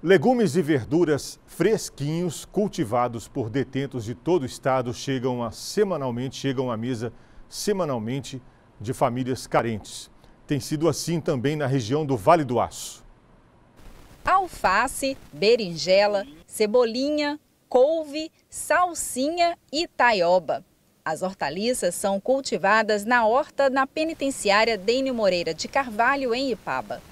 Legumes e verduras fresquinhos cultivados por detentos de todo o estado chegam a, semanalmente chegam à mesa semanalmente de famílias carentes. Tem sido assim também na região do Vale do Aço. Alface, berinjela, cebolinha, couve, salsinha e taioba. As hortaliças são cultivadas na horta na penitenciária Dênio Moreira de Carvalho, em Ipaba.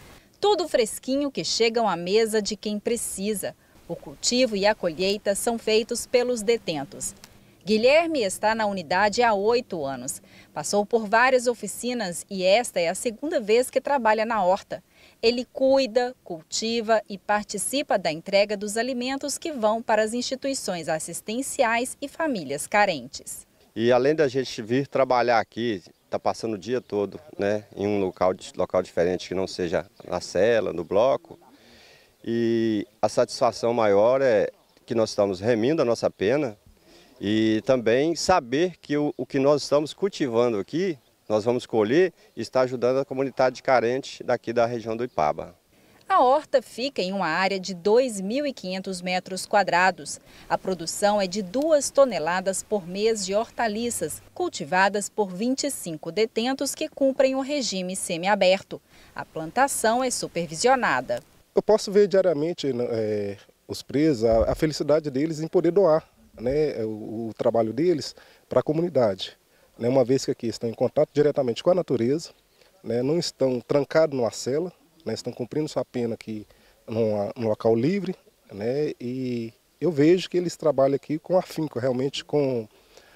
Tudo fresquinho que chegam à mesa de quem precisa. O cultivo e a colheita são feitos pelos detentos. Guilherme está na unidade há oito anos. Passou por várias oficinas e esta é a segunda vez que trabalha na horta. Ele cuida, cultiva e participa da entrega dos alimentos que vão para as instituições assistenciais e famílias carentes. E além da gente vir trabalhar aqui, está passando o dia todo né, em um local, local diferente que não seja na cela, no bloco. E a satisfação maior é que nós estamos remindo a nossa pena e também saber que o, o que nós estamos cultivando aqui, nós vamos colher, está ajudando a comunidade carente daqui da região do Ipaba. A horta fica em uma área de 2.500 metros quadrados. A produção é de 2 toneladas por mês de hortaliças, cultivadas por 25 detentos que cumprem o regime semiaberto. A plantação é supervisionada. Eu posso ver diariamente né, é, os presos, a, a, felicidade deles em poder doar né, é, o, o trabalho deles para a comunidade. Né, uma vez que aqui estão em contato diretamente com a natureza, né, não estão trancados numa cela, né, estão cumprindo sua pena aqui no num local livre, né, e eu vejo que eles trabalham aqui com afinco, realmente com,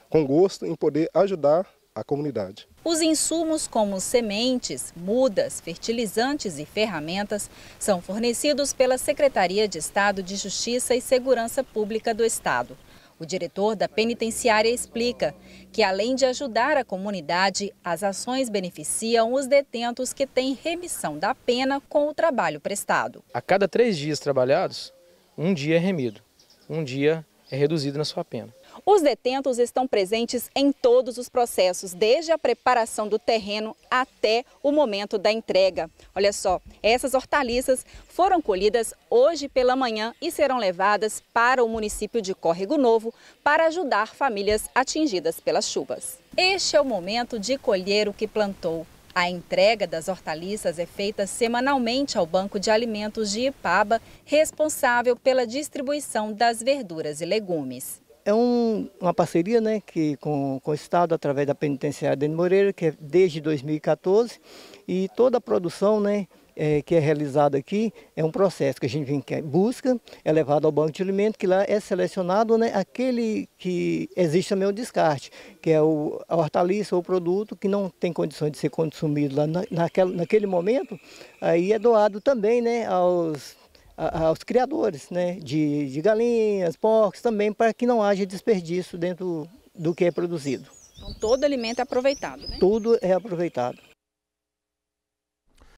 com gosto em poder ajudar a comunidade. Os insumos como sementes, mudas, fertilizantes e ferramentas são fornecidos pela Secretaria de Estado de Justiça e Segurança Pública do Estado. O diretor da penitenciária explica que, além de ajudar a comunidade, as ações beneficiam os detentos que têm remissão da pena com o trabalho prestado. A cada três dias trabalhados, um dia é remido, um dia é reduzido na sua pena. Os detentos estão presentes em todos os processos, desde a preparação do terreno até o momento da entrega. Olha só, essas hortaliças foram colhidas hoje pela manhã e serão levadas para o município de Córrego Novo para ajudar famílias atingidas pelas chuvas. Este é o momento de colher o que plantou. A entrega das hortaliças é feita semanalmente ao Banco de Alimentos de Ipaba, responsável pela distribuição das verduras e legumes é um, uma parceria né, que com, com o Estado, através da Penitenciária Dene Moreira, que é desde 2014, e toda a produção né, é, que é realizada aqui é um processo que a gente vem, é, busca, é levado ao banco de alimento, que lá é selecionado né, aquele que existe também o descarte, que é o, a hortaliça ou o produto que não tem condições de ser consumido lá na, naquela, naquele momento, aí é doado também né, aos aos criadores né, de, de galinhas, porcos também, para que não haja desperdício dentro do que é produzido. Então todo alimento é aproveitado, né? Tudo é aproveitado.